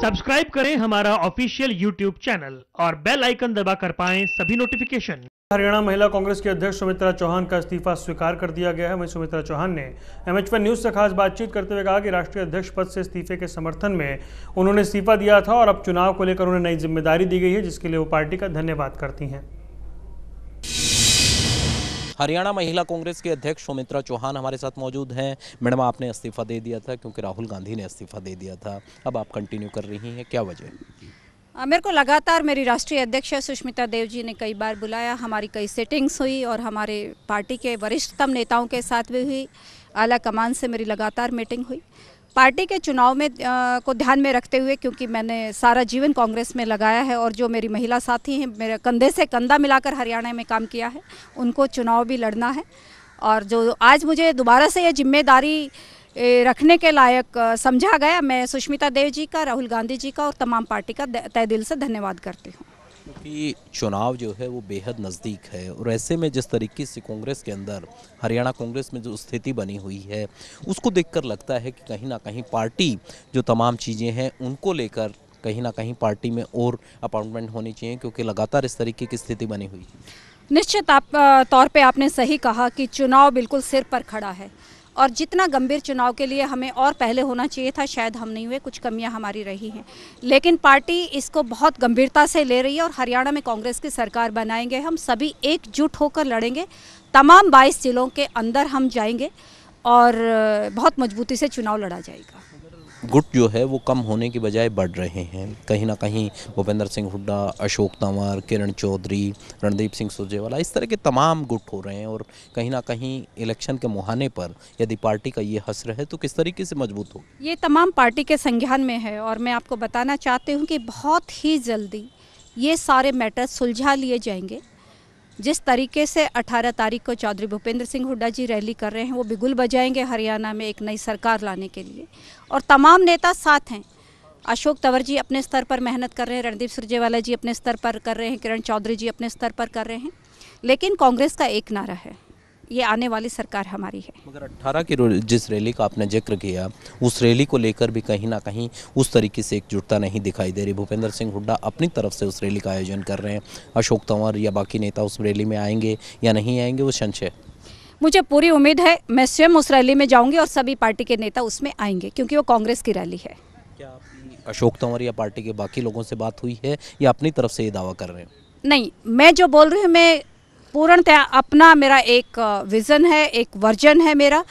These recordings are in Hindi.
सब्सक्राइब करें हमारा ऑफिशियल यूट्यूब चैनल और बेल आइकन दबा कर पाएं सभी नोटिफिकेशन हरियाणा महिला कांग्रेस के अध्यक्ष सुमित्रा चौहान का इस्तीफा स्वीकार कर दिया गया है वहीं सुमित्रा चौहान ने एमएच न्यूज से खास बातचीत करते हुए कहा कि राष्ट्रीय अध्यक्ष पद से इस्तीफे के समर्थन में उन्होंने इस्तीफा दिया था और अब चुनाव को लेकर उन्हें नई जिम्मेदारी दी गई है जिसके लिए वो पार्टी का धन्यवाद करती हैं हरियाणा महिला कांग्रेस के अध्यक्ष सुमित्रा चौहान हमारे साथ मौजूद हैं मैडम आपने इस्तीफा दे दिया था क्योंकि राहुल गांधी ने इस्तीफा दे दिया था अब आप कंटिन्यू कर रही हैं क्या वजह मेरे को लगातार मेरी राष्ट्रीय अध्यक्ष सुष्मिता देव जी ने कई बार बुलाया हमारी कई सेटिंग्स हुई और हमारे पार्टी के वरिष्ठतम नेताओं के साथ भी हुई आला कमान से मेरी लगातार मीटिंग हुई पार्टी के चुनाव में आ, को ध्यान में रखते हुए क्योंकि मैंने सारा जीवन कांग्रेस में लगाया है और जो मेरी महिला साथी हैं मेरे कंधे से कंधा मिलाकर हरियाणा में काम किया है उनको चुनाव भी लड़ना है और जो आज मुझे दोबारा से ये जिम्मेदारी रखने के लायक समझा गया मैं सुष्मिता देव जी का राहुल गांधी जी का और तमाम पार्टी का तय दिल से धन्यवाद करती हूँ क्योंकि चुनाव जो है वो बेहद नज़दीक है और ऐसे में जिस तरीके से कांग्रेस के अंदर हरियाणा कांग्रेस में जो स्थिति बनी हुई है उसको देखकर लगता है कि कहीं ना कहीं पार्टी जो तमाम चीज़ें हैं उनको लेकर कहीं ना कहीं पार्टी में और अपॉइंटमेंट होनी चाहिए क्योंकि लगातार इस तरीके की स्थिति बनी हुई है निश्चित आप तौर पे आपने सही कहा कि चुनाव बिल्कुल सिर पर खड़ा है और जितना गंभीर चुनाव के लिए हमें और पहले होना चाहिए था शायद हम नहीं हुए कुछ कमियां हमारी रही हैं लेकिन पार्टी इसको बहुत गंभीरता से ले रही है और हरियाणा में कांग्रेस की सरकार बनाएंगे हम सभी एकजुट होकर लड़ेंगे तमाम बाईस जिलों के अंदर हम जाएंगे और बहुत मजबूती से चुनाव लड़ा जाएगा गुट जो है वो कम होने की बजाय बढ़ रहे हैं कहीं ना कहीं भूपेंद्र सिंह हुड्डा अशोक तंवर किरण चौधरी रणदीप सिंह सुरजेवाला इस तरह के तमाम गुट हो रहे हैं और कहीं ना कहीं इलेक्शन के मुहाने पर यदि पार्टी का ये हसर है तो किस तरीके से मजबूत हो ये तमाम पार्टी के संज्ञान में है और मैं आपको बताना चाहती हूँ कि बहुत ही जल्दी ये सारे मैटर सुलझा लिए जाएंगे जिस तरीके से 18 तारीख को चौधरी भूपेंद्र सिंह हुड्डा जी रैली कर रहे हैं वो बिगुल बजाएंगे हरियाणा में एक नई सरकार लाने के लिए और तमाम नेता साथ हैं अशोक तंवर जी अपने स्तर पर मेहनत कर रहे हैं रणदीप सुरजेवाला जी अपने स्तर पर कर रहे हैं किरण चौधरी जी अपने स्तर पर कर रहे हैं लेकिन कांग्रेस का एक नारा है ये आने वाली सरकार हमारी है मगर 18 की जिस रैली का आपने जिक्र किया उस रैली को लेकर भी कहीं ना कहीं उस तरीके से एकजुटता नहीं दिखाई दे रही भूपेंद्र सिंह हुड्डा अपनी तरफ से उस रैली का आयोजन कर रहे हैं अशोक तंवर या बाकी नेता उस रैली में आएंगे या नहीं आएंगे वो संशय मुझे पूरी उम्मीद है मैं स्वयं उस रैली में जाऊंगी और सभी पार्टी के नेता उसमें आएंगे क्योंकि वो कांग्रेस की रैली है क्या अशोक तंवर या पार्टी के बाकी लोगों से बात हुई है या अपनी तरफ से ये दावा कर रहे हैं नहीं मैं जो बोल रही हूँ मैं पूर्णतया अपना मेरा एक विज़न है एक वर्जन है मेरा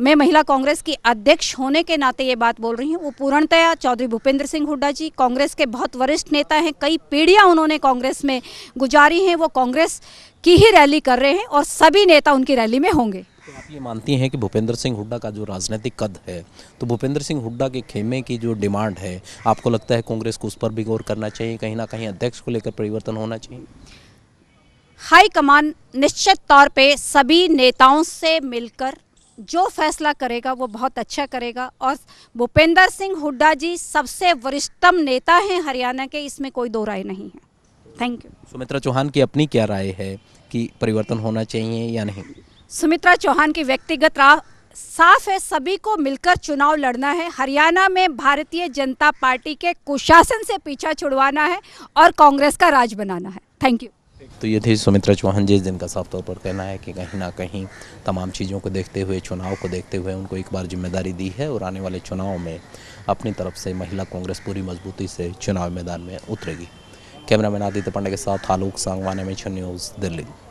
मैं महिला कांग्रेस की अध्यक्ष होने के नाते ये बात बोल रही हूँ वो पूर्णतया चौधरी भूपेंद्र सिंह हुड्डा जी कांग्रेस के बहुत वरिष्ठ नेता हैं कई पीढ़ियाँ उन्होंने कांग्रेस में गुजारी हैं वो कांग्रेस की ही रैली कर रहे हैं और सभी नेता उनकी रैली में होंगे तो आप ये मानती हैं कि भूपेंद्र सिंह हुड्डा का जो राजनीतिक कद है तो भूपेंद्र सिंह हुड्डा के खेमे की जो डिमांड है आपको लगता है कांग्रेस को उस पर भी गौर करना चाहिए कहीं ना कहीं अध्यक्ष को लेकर परिवर्तन होना चाहिए हाईकमान निश्चित तौर पे सभी नेताओं से मिलकर जो फैसला करेगा वो बहुत अच्छा करेगा और भूपेंद्र सिंह हुड्डा जी सबसे वरिष्ठतम नेता हैं हरियाणा के इसमें कोई दो राय नहीं है थैंक यू सुमित्रा चौहान की अपनी क्या राय है कि परिवर्तन होना चाहिए या नहीं सुमित्रा चौहान की व्यक्तिगत राय साफ है सभी को मिलकर चुनाव लड़ना है हरियाणा में भारतीय जनता पार्टी के कुशासन से पीछा छुड़वाना है और कांग्रेस का राज बनाना है थैंक यू तो ये थे सुमित्रा चौहान जी जिनका साफ तौर पर कहना है कि कहीं ना कहीं तमाम चीज़ों को देखते हुए चुनाव को देखते हुए उनको एक बार जिम्मेदारी दी है और आने वाले चुनाव में अपनी तरफ से महिला कांग्रेस पूरी मजबूती से चुनाव मैदान में उतरेगी कैमरामैन आदित्य पांडे के साथ आलोक सांगवान छ न्यूज़ दिल्ली